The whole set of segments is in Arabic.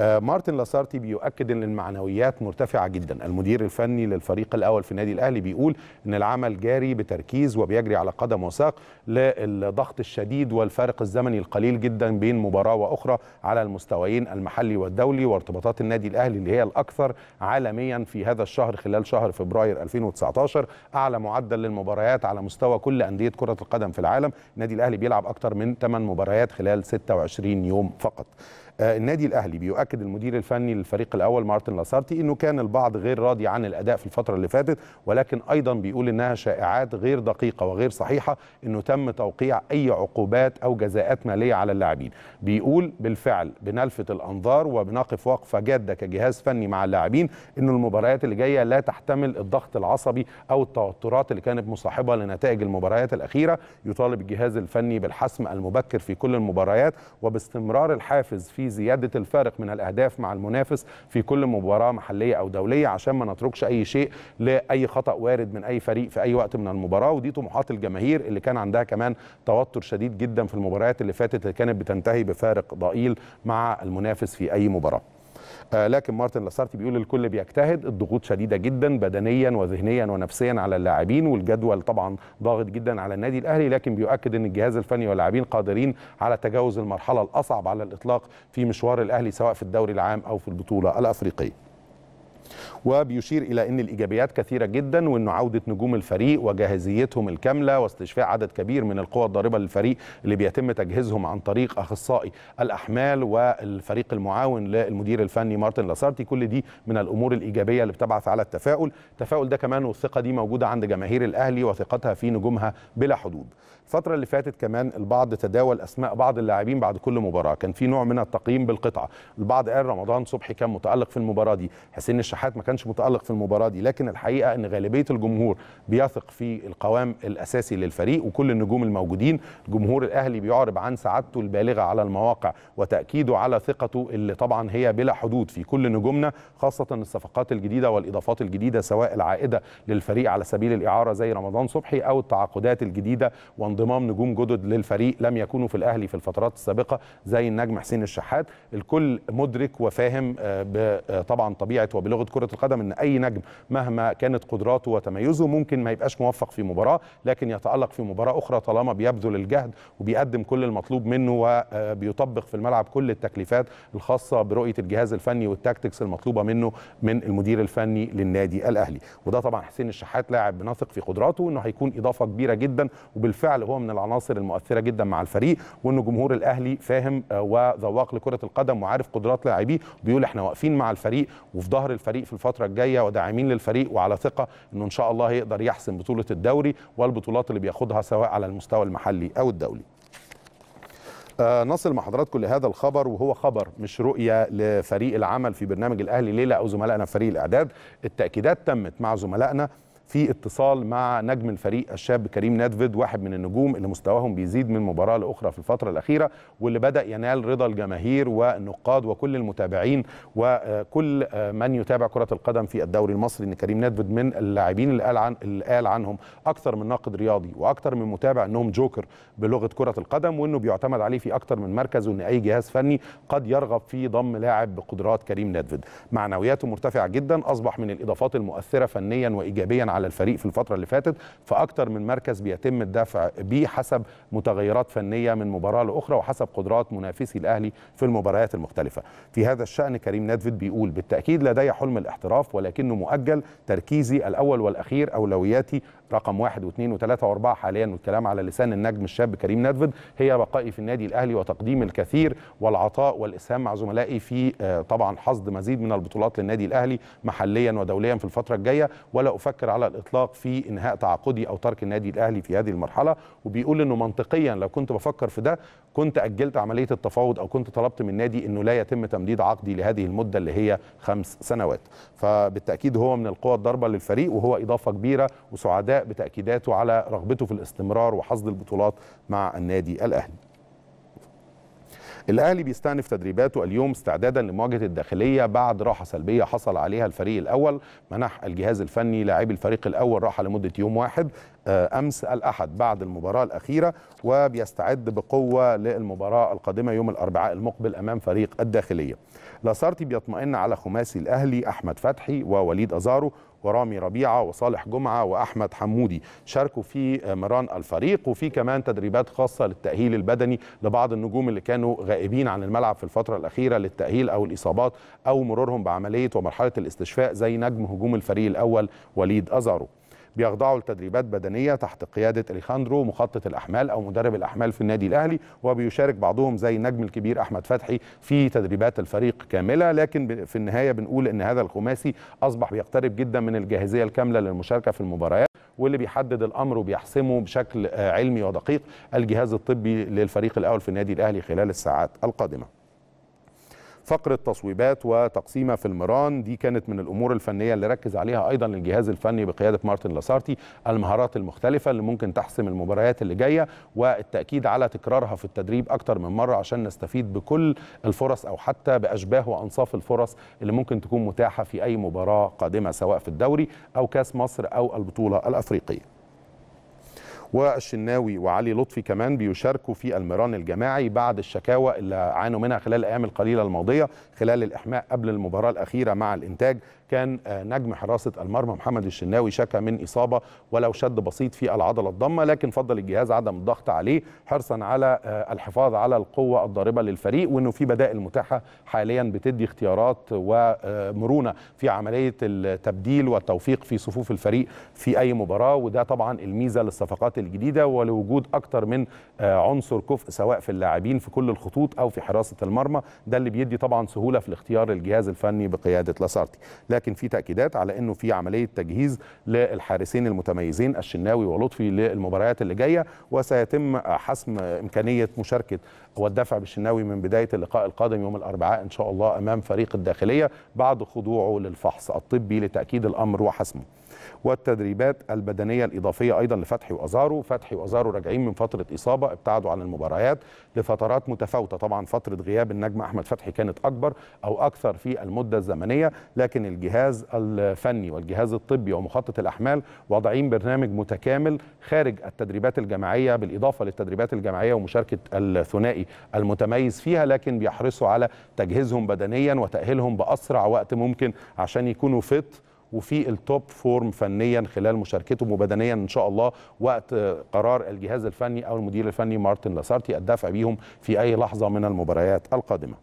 آه، مارتن لاسارتي بيؤكد ان المعنويات مرتفعه جدا المدير الفني للفريق الاول في النادي الاهلي بيقول ان العمل جاري بتركيز وبيجري على قدم وساق للضغط الشديد والفارق الزمني القليل جدا بين مباراه واخرى على المستويين المحلي والدولي وارتباطات النادي الاهلي اللي هي الاكثر عالميا في هذا الشهر خلال شهر فبراير 2019 اعلى معدل للمباريات على مستوى كل انديه كره القدم في العالم النادي الاهلي بيلعب اكثر من 8 مباريات خلال 26 يوم فقط آه، النادي الاهلي بيؤكد المدير الفني للفريق الاول مارتن لاسارتي انه كان البعض غير راضي عن الاداء في الفتره اللي فاتت ولكن ايضا بيقول انها شائعات غير دقيقه وغير صحيحه انه تم توقيع اي عقوبات او جزاءات ماليه على اللاعبين بيقول بالفعل بنلفت الانظار وبنقف وقفه جاده كجهاز فني مع اللاعبين انه المباريات اللي جايه لا تحتمل الضغط العصبي او التوترات اللي كانت مصاحبه لنتائج المباريات الاخيره يطالب الجهاز الفني بالحسم المبكر في كل المباريات وباستمرار الحافز في زياده الفارق من الاهداف مع المنافس في كل مباراه محليه او دوليه عشان ما نتركش اي شيء لاي خطا وارد من اي فريق في اي وقت من المباراه ودي طموحات الجماهير اللي كان عندها كمان توتر شديد جدا في المباريات اللي فاتت اللي كانت بتنتهي بفارق ضئيل مع المنافس في اي مباراه آه، لكن مارتن لاسارتي بيقول الكل بيجتهد الضغوط شديده جدا بدنيا وذهنيا ونفسيا على اللاعبين والجدول طبعا ضاغط جدا على النادي الاهلي لكن بيؤكد ان الجهاز الفني واللاعبين قادرين على تجاوز المرحله الاصعب على الاطلاق في مشوار الاهلي سواء في الدوري العام او في البطوله الافريقيه وبيشير إلى أن الإيجابيات كثيرة جدا وأنه عودة نجوم الفريق وجاهزيتهم الكاملة واستشفاء عدد كبير من القوى الضاربة للفريق اللي بيتم تجهيزهم عن طريق أخصائي الأحمال والفريق المعاون للمدير الفني مارتن لاسارتي كل دي من الأمور الإيجابية اللي بتبعث على التفاؤل التفاؤل ده كمان والثقة دي موجودة عند جماهير الأهلي وثقتها في نجومها بلا حدود الفترة اللي فاتت كمان البعض تداول أسماء بعض اللاعبين بعد كل مباراة كان في نوع من التقييم بالقطعة البعض قال رمضان صبحي كان متألق في المباراة دي حسين الشحات الشحات ما كانش متالق في المباراه دي لكن الحقيقه ان غالبيه الجمهور بيثق في القوام الاساسي للفريق وكل النجوم الموجودين جمهور الاهلي بيعرب عن سعادته البالغه على المواقع وتاكيده على ثقته اللي طبعا هي بلا حدود في كل نجومنا خاصه الصفقات الجديده والاضافات الجديده سواء العائده للفريق على سبيل الاعاره زي رمضان صبحي او التعاقدات الجديده وانضمام نجوم جدد للفريق لم يكونوا في الاهلي في الفترات السابقه زي النجم حسين الشحات الكل مدرك وفاهم آه، آه، طبعا طبيعه وبلغه تعود كره القدم ان اي نجم مهما كانت قدراته وتميزه ممكن ما يبقاش موفق في مباراه لكن يتالق في مباراه اخرى طالما بيبذل الجهد وبيقدم كل المطلوب منه وبيطبق آه، في الملعب كل التكليفات الخاصه برؤيه الجهاز الفني والتاكتكس المطلوبه منه من المدير الفني للنادي الاهلي وده طبعا حسين الشحات لاعب بنثق في قدراته انه هيكون اضافه كبيره جدا وبالفعل هو من العناصر المؤثره جدا مع الفريق وانه جمهور الاهلي فاهم آه، وذواق لكره القدم وعارف قدرات لاعبيه بيقول احنا واقفين مع الفريق وفي ظهر الفريق الفريق في الفتره الجايه وداعمين للفريق وعلى ثقه انه ان شاء الله هيقدر يحسم بطوله الدوري والبطولات اللي بياخدها سواء على المستوى المحلي او الدولي آه نصل مع حضراتكم لهذا الخبر وهو خبر مش رؤيه لفريق العمل في برنامج الاهلي ليله او زملائنا في فريق الاعداد التاكيدات تمت مع زملائنا في اتصال مع نجم الفريق الشاب كريم نادفيد واحد من النجوم اللي مستواهم بيزيد من مباراه لاخرى في الفتره الاخيره واللي بدا ينال رضا الجماهير والنقاد وكل المتابعين وكل من يتابع كره القدم في الدوري المصري ان كريم نادفيد من اللاعبين اللي قال عن اللي قال عنهم اكثر من ناقد رياضي واكثر من متابع انهم جوكر بلغه كره القدم وانه بيعتمد عليه في اكثر من مركز وان اي جهاز فني قد يرغب في ضم لاعب بقدرات كريم نادفيد معنوياته مرتفعه جدا اصبح من الاضافات المؤثره فنيا وايجابيا على الفريق في الفتره اللي فاتت فاكتر من مركز بيتم الدفع به حسب متغيرات فنيه من مباراه لاخرى وحسب قدرات منافسي الاهلي في المباريات المختلفه في هذا الشان كريم نادفيد بيقول بالتاكيد لدي حلم الاحتراف ولكنه مؤجل تركيزي الاول والاخير اولوياتي رقم واحد واثنين وثلاثة وأربعة حاليا والكلام على لسان النجم الشاب كريم ندفد هي بقائي في النادي الأهلي وتقديم الكثير والعطاء والإسهام مع زملائي في آه، طبعا حصد مزيد من البطولات للنادي الأهلي محليا ودوليا في الفترة الجاية ولا أفكر على الإطلاق في إنهاء تعاقدي أو ترك النادي الأهلي في هذه المرحلة وبيقول إنه منطقيا لو كنت بفكر في ده كنت أجلت عملية التفاوض أو كنت طلبت من النادي إنه لا يتم تمديد عقدي لهذه المدة اللي هي خمس سنوات فبالتأكيد هو من القوى الضاربة للفريق وهو إضافة كبيرة وسعداء بتاكيداته على رغبته في الاستمرار وحصد البطولات مع النادي الاهلي الاهلي بيستأنف تدريباته اليوم استعدادا لمواجهه الداخليه بعد راحه سلبيه حصل عليها الفريق الاول منح الجهاز الفني لاعبي الفريق الاول راحه لمده يوم واحد آه، امس الاحد بعد المباراه الاخيره وبيستعد بقوه للمباراه القادمه يوم الاربعاء المقبل امام فريق الداخليه لاسارتي بيطمئن على خماسي الاهلي احمد فتحي ووليد ازارو ورامي ربيعه وصالح جمعه واحمد حمودي شاركوا في مران الفريق وفي كمان تدريبات خاصه للتاهيل البدني لبعض النجوم اللي كانوا غائبين عن الملعب في الفتره الاخيره للتاهيل او الاصابات او مرورهم بعمليه ومرحله الاستشفاء زي نجم هجوم الفريق الاول وليد ازارو بيخضعوا لتدريبات بدنيه تحت قياده اليخاندرو مخطط الاحمال او مدرب الاحمال في النادي الاهلي وبيشارك بعضهم زي النجم الكبير احمد فتحي في تدريبات الفريق كامله لكن في النهايه بنقول ان هذا الخماسي اصبح بيقترب جدا من الجاهزيه الكامله للمشاركه في المباريات واللي بيحدد الامر وبيحسمه بشكل آه، علمي ودقيق الجهاز الطبي للفريق الاول في النادي الاهلي خلال الساعات القادمه فقرة تصويبات وتقسيمة في المران دي كانت من الأمور الفنية اللي ركز عليها أيضا الجهاز الفني بقيادة مارتن لاسارتي المهارات المختلفة اللي ممكن تحسم المباريات اللي جاية والتأكيد على تكرارها في التدريب أكتر من مرة عشان نستفيد بكل الفرص أو حتى بأشباه وأنصاف الفرص اللي ممكن تكون متاحة في أي مباراة قادمة سواء في الدوري أو كاس مصر أو البطولة الأفريقية والشناوي وعلي لطفي كمان بيشاركوا في المران الجماعي بعد الشكاوى اللي عانوا منها خلال الايام القليله الماضيه خلال الاحماء قبل المباراه الاخيره مع الانتاج كان آه، نجم حراسه المرمى محمد الشناوي شكى من اصابه ولو شد بسيط في العضله الضمه لكن فضل الجهاز عدم الضغط عليه حرصا على آه، الحفاظ على القوه الضاربه للفريق وانه في بدائل متاحه حاليا بتدي اختيارات ومرونه آه، في عمليه التبديل والتوفيق في صفوف الفريق في اي مباراه وده طبعا الميزه للصفقات الجديده ولوجود أكثر من عنصر كفء سواء في اللاعبين في كل الخطوط او في حراسه المرمى ده اللي بيدي طبعا سهوله في الاختيار الجهاز الفني بقياده لاسارتي لكن في تاكيدات على انه في عمليه تجهيز للحارسين المتميزين الشناوي ولطفي للمباريات اللي جايه وسيتم حسم امكانيه مشاركه والدفع بالشناوي من بدايه اللقاء القادم يوم الاربعاء ان شاء الله امام فريق الداخليه بعد خضوعه للفحص الطبي لتاكيد الامر وحسمه والتدريبات البدنيه الاضافيه ايضا لفتحي وازارو فتحي وازارو راجعين من فتره اصابه ابتعدوا عن المباريات لفترات متفاوته طبعا فتره غياب النجم احمد فتحي كانت اكبر او اكثر في المده الزمنيه لكن الجهاز الفني والجهاز الطبي ومخطط الاحمال واضعين برنامج متكامل خارج التدريبات الجماعيه بالاضافه للتدريبات الجماعيه ومشاركه الثنائي المتميز فيها لكن بيحرصوا على تجهيزهم بدنيا وتاهيلهم باسرع وقت ممكن عشان يكونوا فت وفي التوب فورم فنيا خلال مشاركتهم وبدنيا ان شاء الله وقت آه، قرار الجهاز الفني او المدير الفني مارتن لاسارتي الدفع بيهم في اي لحظه من المباريات القادمه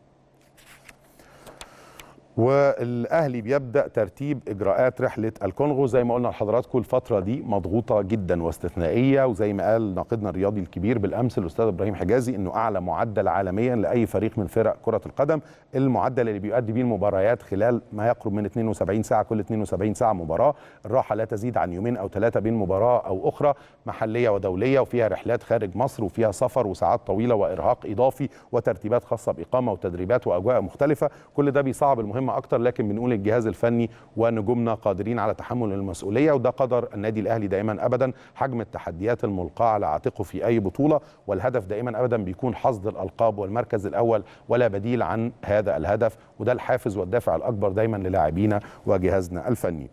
والاهلي بيبدا ترتيب اجراءات رحله الكونغو زي ما قلنا لحضراتكم الفتره دي مضغوطه جدا واستثنائيه وزي ما قال ناقدنا الرياضي الكبير بالامس الاستاذ ابراهيم حجازي انه اعلى معدل عالميا لاي فريق من فرق كره القدم المعدل اللي بيؤدي بيه المباريات خلال ما يقرب من 72 ساعه كل 72 ساعه مباراه الراحه لا تزيد عن يومين او ثلاثه بين مباراه او اخرى محليه ودوليه وفيها رحلات خارج مصر وفيها سفر وساعات طويله وارهاق اضافي وترتيبات خاصه باقامه وتدريبات واجواء مختلفه كل ده بيصعب المهم مهمه اكتر لكن بنقول الجهاز الفني ونجومنا قادرين على تحمل المسؤوليه وده قدر النادي الاهلي دائما ابدا حجم التحديات الملقاه على عاتقه في اي بطوله والهدف دائما ابدا بيكون حصد الالقاب والمركز الاول ولا بديل عن هذا الهدف وده الحافز والدافع الاكبر دايما للاعبينا وجهازنا الفني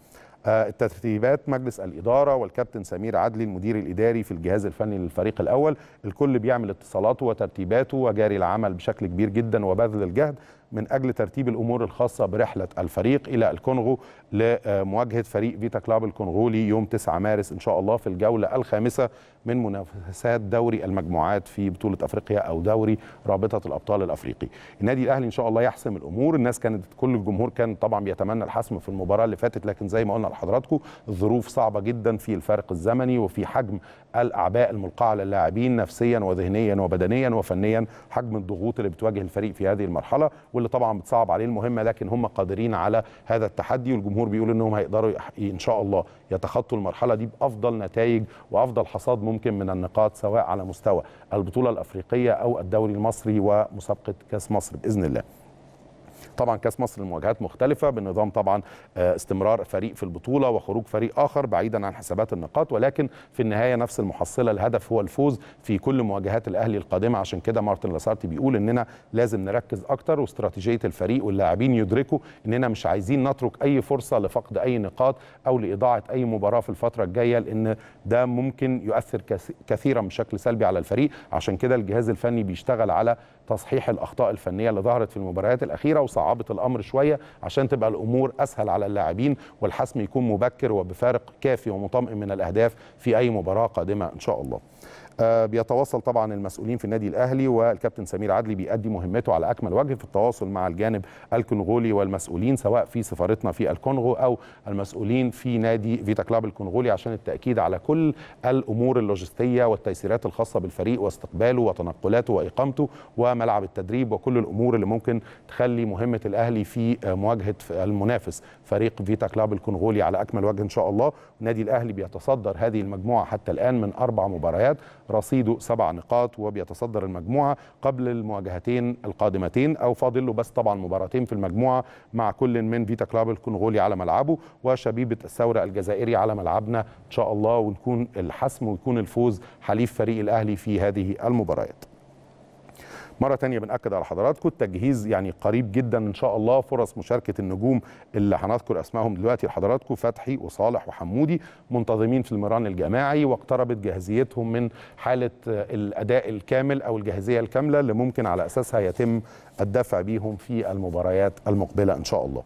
آه، الترتيبات مجلس الإدارة والكابتن سمير عدلي المدير الإداري في الجهاز الفني للفريق الأول الكل بيعمل اتصالاته وترتيباته وجاري العمل بشكل كبير جدا وبذل الجهد من أجل ترتيب الأمور الخاصة برحلة الفريق إلى الكونغو لمواجهة فريق فيتا كلاب الكونغولي يوم 9 مارس إن شاء الله في الجولة الخامسة من منافسات دوري المجموعات في بطولة أفريقيا أو دوري رابطة الأبطال الأفريقي النادي الأهلي إن شاء الله يحسم الأمور الناس كانت كل الجمهور كان طبعا بيتمنى الحسم في المباراة اللي فاتت لكن زي ما قلنا لحضراتكم الظروف صعبة جدا في الفارق الزمني وفي حجم الأعباء الملقاة على اللاعبين نفسيا وذهنيا وبدنيا وفنيا حجم الضغوط اللي بتواجه الفريق في هذه المرحلة واللي طبعا بتصعب عليه المهمه لكن هم قادرين على هذا التحدي والجمهور بيقول انهم هيقدروا ان شاء الله يتخطوا المرحله دي بافضل نتائج وافضل حصاد ممكن من النقاط سواء على مستوى البطوله الافريقيه او الدوري المصري ومسابقه كاس مصر باذن الله طبعا كاس مصر المواجهات مختلفه بنظام طبعا آه، استمرار فريق في البطوله وخروج فريق اخر بعيدا عن حسابات النقاط ولكن في النهايه نفس المحصله الهدف هو الفوز في كل مواجهات الاهلي القادمه عشان كده مارتن لاسارتي بيقول اننا لازم نركز اكتر واستراتيجيه الفريق واللاعبين يدركوا اننا مش عايزين نترك اي فرصه لفقد اي نقاط او لاضاعه اي مباراه في الفتره الجايه لان ده ممكن يؤثر كثيرا بشكل سلبي على الفريق عشان كده الجهاز الفني بيشتغل على تصحيح الاخطاء الفنيه اللي ظهرت في المباريات الاخيره وصعبت الامر شويه عشان تبقى الامور اسهل على اللاعبين والحسم يكون مبكر وبفارق كافي ومطمئن من الاهداف في اي مباراه قادمه ان شاء الله. آه، بيتواصل طبعا المسؤولين في النادي الاهلي والكابتن سمير عدلي بيؤدي مهمته على اكمل وجه في التواصل مع الجانب الكونغولي والمسؤولين سواء في سفارتنا في الكونغو او المسؤولين في نادي فيتا كلاب الكونغولي عشان التاكيد على كل الامور اللوجستيه والتيسيرات الخاصه بالفريق واستقباله وتنقلاته واقامته وملعب التدريب وكل الامور اللي ممكن تخلي مهمه الاهلي في مواجهه المنافس فريق فيتا كلاب الكونغولي على اكمل وجه ان شاء الله النادي الاهلي بيتصدر هذه المجموعه حتى الان من اربع مباريات رصيده سبع نقاط وبيتصدر المجموعة قبل المواجهتين القادمتين أو فاضل له بس طبعا مباراتين في المجموعة مع كل من فيتا كلاب الكونغولي على ملعبه وشبيبة الثورة الجزائري على ملعبنا إن شاء الله ونكون الحسم ويكون الفوز حليف فريق الأهلي في هذه المباريات مره ثانيه بناكد على حضراتكم التجهيز يعني قريب جدا ان شاء الله فرص مشاركه النجوم اللي هنذكر اسمائهم دلوقتي لحضراتكم فتحي وصالح وحمودي منتظمين في المران الجماعي واقتربت جاهزيتهم من حاله الاداء الكامل او الجاهزيه الكامله اللي ممكن على اساسها يتم الدفع بيهم في المباريات المقبله ان شاء الله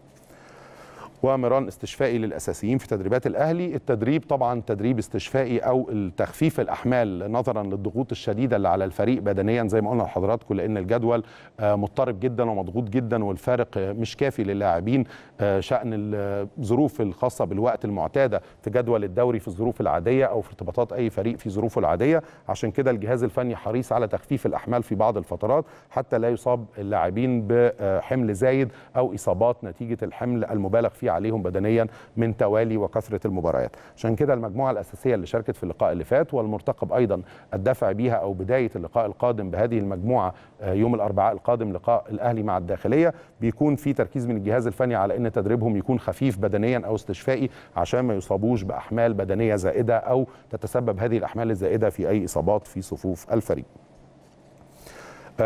ومران استشفائي للاساسيين في تدريبات الاهلي التدريب طبعا تدريب استشفائي او تخفيف الاحمال نظرا للضغوط الشديده اللي على الفريق بدنيا زي ما قلنا لحضراتكم لان الجدول آه، مضطرب جدا ومضغوط جدا والفارق مش كافي للاعبين آه، شان الظروف الخاصه بالوقت المعتاده في جدول الدوري في الظروف العاديه او في ارتباطات اي فريق في ظروفه العاديه عشان كده الجهاز الفني حريص على تخفيف الاحمال في بعض الفترات حتى لا يصاب اللاعبين بحمل زايد او اصابات نتيجه الحمل المبالغ فيه عليهم بدنيا من توالي وكثره المباريات عشان كده المجموعه الاساسيه اللي شاركت في اللقاء اللي فات والمرتقب ايضا الدفع بيها او بدايه اللقاء القادم بهذه المجموعه آه، يوم الاربعاء القادم لقاء الاهلي مع الداخليه بيكون في تركيز من الجهاز الفني على ان تدريبهم يكون خفيف بدنيا او استشفائي عشان ما يصابوش باحمال بدنيه زائده او تتسبب هذه الاحمال الزائده في اي اصابات في صفوف الفريق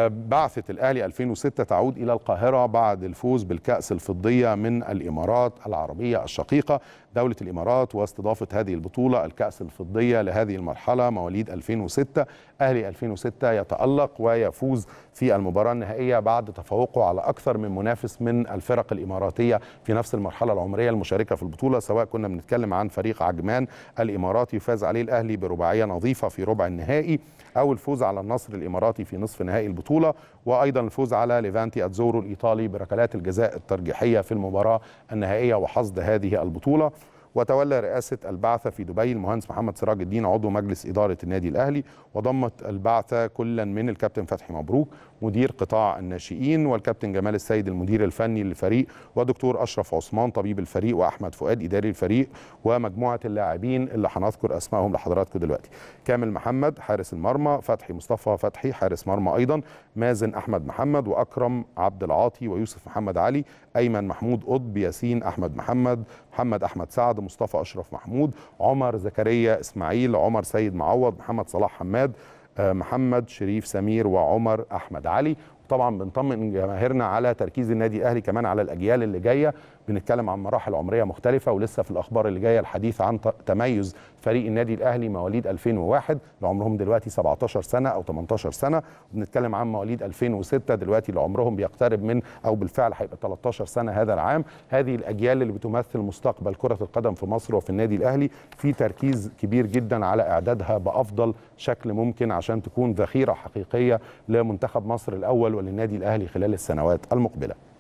بعثة الأهلي 2006 تعود إلى القاهرة بعد الفوز بالكأس الفضية من الإمارات العربية الشقيقة دولة الإمارات واستضافة هذه البطولة الكأس الفضية لهذه المرحلة مواليد 2006 أهلي 2006 يتألق ويفوز في المباراة النهائية بعد تفوقه على أكثر من منافس من الفرق الإماراتية في نفس المرحلة العمرية المشاركة في البطولة سواء كنا بنتكلم عن فريق عجمان الإماراتي فاز عليه الأهلي برباعية نظيفة في ربع النهائي أو الفوز على النصر الإماراتي في نصف نهائي البطولة البطولة وأيضا الفوز على ليفانتي أتزورو الإيطالي بركلات الجزاء الترجيحية في المباراة النهائية وحصد هذه البطولة وتولى رئاسة البعثة في دبي المهندس محمد سراج الدين عضو مجلس إدارة النادي الأهلي وضمت البعثة كلا من الكابتن فتحي مبروك مدير قطاع الناشئين والكابتن جمال السيد المدير الفني للفريق ودكتور اشرف عثمان طبيب الفريق واحمد فؤاد اداري الفريق ومجموعه اللاعبين اللي هنذكر اسمائهم لحضراتكم دلوقتي كامل محمد حارس المرمى فتحي مصطفى فتحي حارس مرمى ايضا مازن احمد محمد واكرم عبد العاطي ويوسف محمد علي ايمن محمود قطب ياسين احمد محمد محمد احمد سعد مصطفى اشرف محمود عمر زكريا اسماعيل عمر سيد معوض محمد صلاح حماد محمد شريف سمير وعمر احمد علي طبعا بنطمن جماهيرنا على تركيز النادي الاهلي كمان على الاجيال اللي جايه بنتكلم عن مراحل عمريه مختلفه ولسه في الاخبار اللي جايه الحديث عن تميز فريق النادي الاهلي مواليد 2001 اللي عمرهم دلوقتي 17 سنه او 18 سنه وبنتكلم عن مواليد 2006 دلوقتي اللي عمرهم بيقترب من او بالفعل هيبقى 13 سنه هذا العام هذه الاجيال اللي بتمثل مستقبل كره القدم في مصر وفي النادي الاهلي في تركيز كبير جدا على اعدادها بافضل شكل ممكن عشان تكون ذخيره حقيقيه لمنتخب مصر الاول وللنادي الاهلي خلال السنوات المقبله